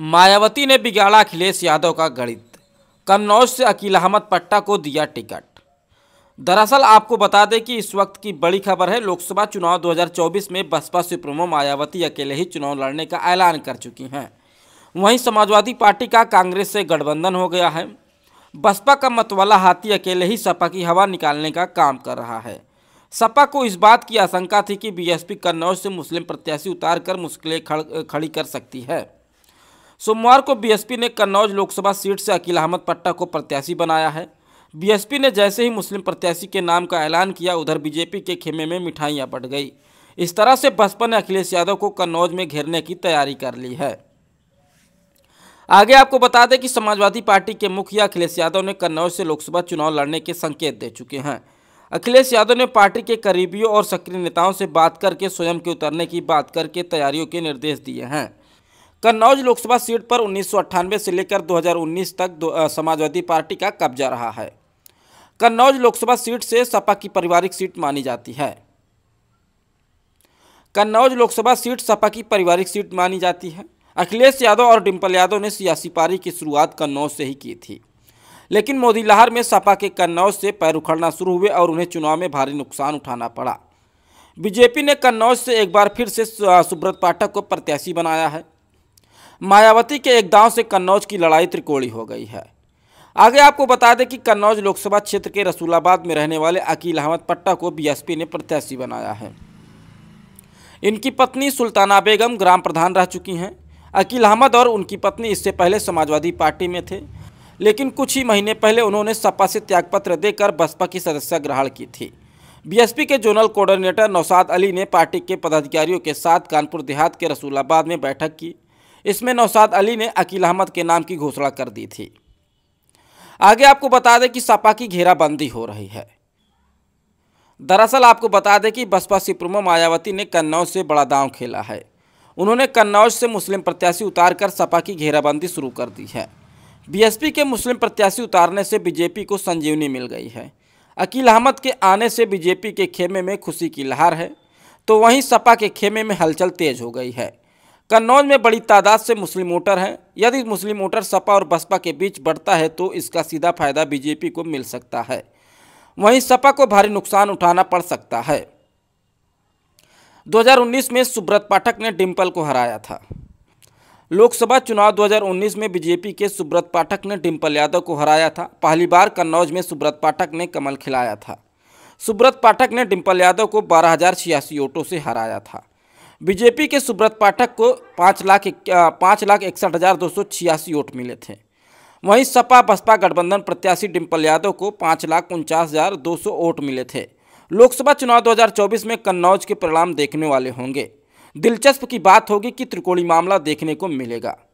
मायावती ने बिगाड़ा अखिलेश यादव का गणित कन्नौज से अकील अहमद पट्टा को दिया टिकट दरअसल आपको बता दें कि इस वक्त की बड़ी खबर है लोकसभा चुनाव 2024 में बसपा सुप्रीमो मायावती अकेले ही चुनाव लड़ने का ऐलान कर चुकी हैं वहीं समाजवादी पार्टी का कांग्रेस से गठबंधन हो गया है बसपा का मतवाला हाथी अकेले ही सपा की हवा निकालने का काम कर रहा है सपा को इस बात की आशंका थी कि बीएसपी कन्नौज से मुस्लिम प्रत्याशी उतार कर मुश्किलें खड़ खड़ी कर सकती है सोमवार को बीएसपी ने कन्नौज लोकसभा सीट से अकील अहमद पट्टा को प्रत्याशी बनाया है बीएसपी ने जैसे ही मुस्लिम प्रत्याशी के नाम का ऐलान किया उधर बीजेपी के खेमे में मिठाइयाँ बढ़ गई इस तरह से बसपा ने अखिलेश यादव को कन्नौज में घेरने की तैयारी कर ली है आगे आपको बता दें कि समाजवादी पार्टी के मुखिया अखिलेश यादव ने कन्नौज से लोकसभा चुनाव लड़ने के संकेत दे चुके हैं अखिलेश यादव ने पार्टी के करीबियों और सक्रिय नेताओं से बात करके स्वयं के उतरने की बात करके तैयारियों के निर्देश दिए हैं कन्नौज लोकसभा सीट पर उन्नीस से लेकर 2019 तक समाजवादी पार्टी का कब्जा रहा है कन्नौज लोकसभा सीट से सपा की पारिवारिक सीट मानी जाती है कन्नौज लोकसभा सीट सपा की पारिवारिक सीट मानी जाती है अखिलेश यादव और डिम्पल यादव ने सियासी पारी की शुरुआत कन्नौज से ही की थी लेकिन मोदी लहर में सपा के कन्नौज से पैर उखड़ना शुरू हुए और उन्हें चुनाव में भारी नुकसान उठाना पड़ा बीजेपी ने कन्नौज से एक बार फिर से सुब्रत पाठक को प्रत्याशी बनाया है मायावती के एक दांव से कन्नौज की लड़ाई त्रिकोणी हो गई है आगे आपको बता दें कि कन्नौज लोकसभा क्षेत्र के रसूलाबाद में रहने वाले अकील अहमद पट्टा को बीएसपी ने प्रत्याशी बनाया है इनकी पत्नी सुल्ताना बेगम ग्राम प्रधान रह चुकी हैं अकील अहमद और उनकी पत्नी इससे पहले समाजवादी पार्टी में थे लेकिन कुछ ही महीने पहले उन्होंने सपा से त्यागपत्र देकर बसपा की सदस्य ग्रहण की थी बीएसपी के जोनल कोऑर्डिनेटर नौसाद अली ने पार्टी के पदाधिकारियों के साथ कानपुर देहात के रसूलाबाद में बैठक की इसमें नौसाद अली ने अकील अहमद के नाम की घोषणा कर दी थी आगे आपको बता दें कि सपा की घेराबंदी हो रही है दरअसल आपको बता दें कि बसपा सिप्रमो मायावती ने कन्नौज से बड़ा दांव खेला है उन्होंने कन्नौज से मुस्लिम प्रत्याशी उतारकर सपा की घेराबंदी शुरू कर दी है बीएसपी के मुस्लिम प्रत्याशी उतारने से बीजेपी को संजीवनी मिल गई है अकील अहमद के आने से बीजेपी के खेमे में खुशी की लहर है तो वहीं सपा के खेमे में हलचल तेज हो गई है कन्नौज में बड़ी तादाद से मुस्लिम वोटर हैं यदि मुस्लिम वोटर सपा और बसपा के बीच बढ़ता है तो इसका सीधा फायदा बीजेपी को मिल सकता है वहीं सपा को भारी नुकसान उठाना पड़ सकता है 2019 में सुब्रत पाठक ने डिम्पल को हराया था लोकसभा चुनाव 2019 में बीजेपी के सुब्रत पाठक ने डिम्पल यादव को हराया था पहली बार कन्नौज में सुब्रत पाठक ने कमल खिलाया था सुब्रत पाठक ने डिम्पल यादव को बारह वोटों से हराया था बीजेपी के सुब्रत पाठक को पाँच लाख पाँच लाख इकसठ हज़ार दो सौ छियासी वोट मिले थे वहीं सपा बसपा गठबंधन प्रत्याशी डिम्पल यादव को पाँच लाख उनचास हज़ार दो सौ वोट मिले थे लोकसभा चुनाव 2024 में कन्नौज के परिणाम देखने वाले होंगे दिलचस्प की बात होगी कि त्रिकोणी मामला देखने को मिलेगा